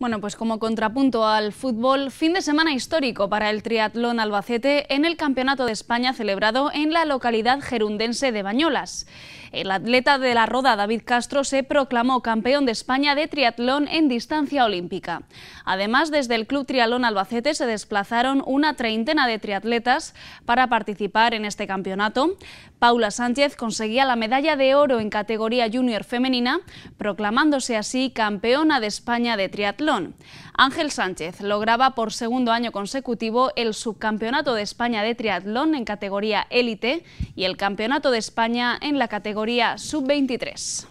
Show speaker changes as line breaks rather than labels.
Bueno, pues como contrapunto al fútbol, fin de semana histórico para el triatlón albacete en el Campeonato de España celebrado en la localidad gerundense de Bañolas. El atleta de la roda David Castro se proclamó campeón de España de triatlón en distancia olímpica. Además, desde el Club Triatlón Albacete se desplazaron una treintena de triatletas para participar en este campeonato. Paula Sánchez conseguía la medalla de oro en categoría junior femenina, proclamándose así campeona de España de triatlón. Ángel Sánchez lograba por segundo año consecutivo el subcampeonato de España de triatlón en categoría élite y el campeonato de España en la categoría categoría sub-23.